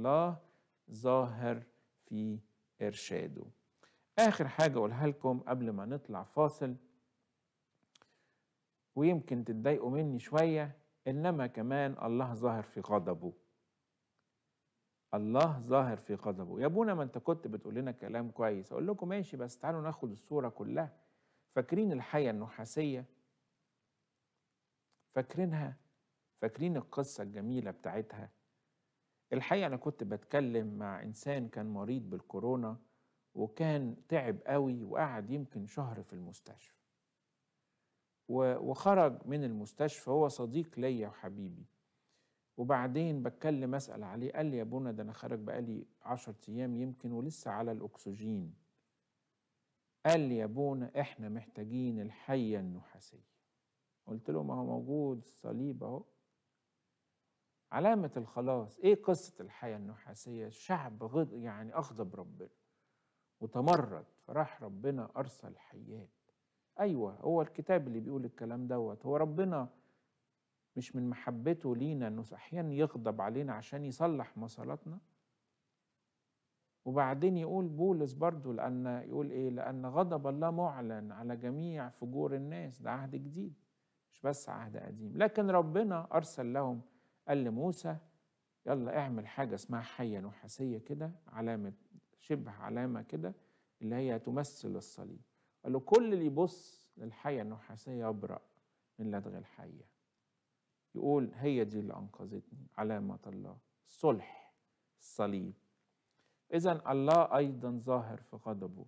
الله ظاهر في إرشاده آخر حاجة أقولها لكم قبل ما نطلع فاصل ويمكن تتضايقوا مني شوية إنما كمان الله ظاهر في غضبه الله ظاهر في غضبه يا ابونا ما انت كنت بتقول لنا كلام كويس اقول لكم ماشي بس تعالوا ناخد الصوره كلها فاكرين الحيه النحاسيه فاكرينها فاكرين القصه الجميله بتاعتها الحقيقة أنا كنت بتكلم مع إنسان كان مريض بالكورونا وكان تعب قوي وقعد يمكن شهر في المستشفى وخرج من المستشفى هو صديق ليا وحبيبي وبعدين بتكلم أسأل عليه قال لي يا بونا ده أنا خرج بقالي عشر أيام يمكن ولسه على الأكسجين قال لي يا بونا إحنا محتاجين الحية النحاسية قلت له ما هو موجود الصليب أهو علامة الخلاص إيه قصة الحياة النحاسية الشعب غض يعني أغضب ربنا وتمرد فراح ربنا أرسل حيات أيوة هو الكتاب اللي بيقول الكلام دوت هو ربنا مش من محبته لينا إنه أحيانا يغضب علينا عشان يصلح مصالاتنا وبعدين يقول بولس برضو لأن يقول إيه لأن غضب الله معلن على جميع فجور الناس ده عهد جديد مش بس عهد قديم لكن ربنا أرسل لهم قال لموسى يلا اعمل حاجة اسمها حية نحاسية كده علامة شبه علامة كده اللي هي تمثل الصليب قال له كل اللي يبص للحية النحاسية يبرأ من لدغ الحية يقول هي دي اللي أنقذتني علامة الله صلح الصليب إذا الله أيضا ظاهر في غضبه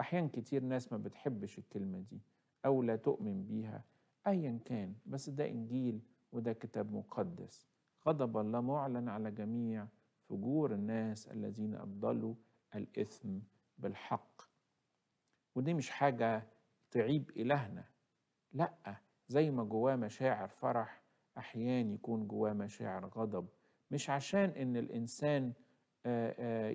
أحيان كتير ناس ما بتحبش الكلمة دي أو لا تؤمن بيها أيا كان بس ده إنجيل وده كتاب مقدس غضب الله معلن على جميع فجور الناس الذين أبدلوا الإثم بالحق ودي مش حاجة تعيب إلهنا لأ زي ما جواه مشاعر فرح أحيان يكون جواه مشاعر غضب مش عشان إن الإنسان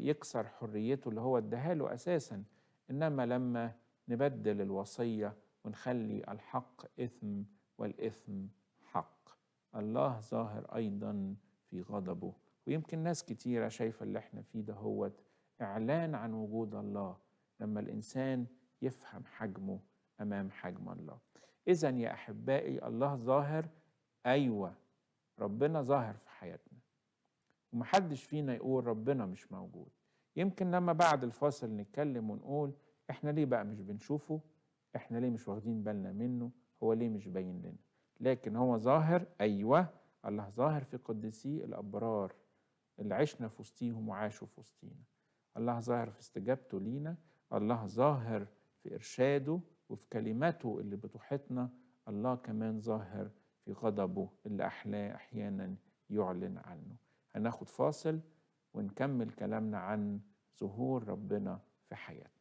يكسر حريته اللي هو اداها أساسا إنما لما نبدل الوصية ونخلي الحق إثم والإثم حق الله ظاهر أيضا في غضبه ويمكن ناس كتيرة شايفة اللي احنا فيه ده هو إعلان عن وجود الله لما الإنسان يفهم حجمه أمام حجم الله إذا يا أحبائي الله ظاهر أيوة ربنا ظاهر في حياتنا ومحدش فينا يقول ربنا مش موجود يمكن لما بعد الفاصل نتكلم ونقول احنا ليه بقى مش بنشوفه احنا ليه مش واخدين بالنا منه هو ليه مش باين لنا لكن هو ظاهر أيوة الله ظاهر في قدسي الأبرار اللي عشنا في وسطيهم وعاشوا في وسطينا الله ظاهر في استجابته لينا الله ظاهر في إرشاده وفي كلماته اللي بتحيطنا الله كمان ظاهر في غضبه اللي أحلاه أحيانا يعلن عنه هناخد فاصل ونكمل كلامنا عن ظهور ربنا في حياتنا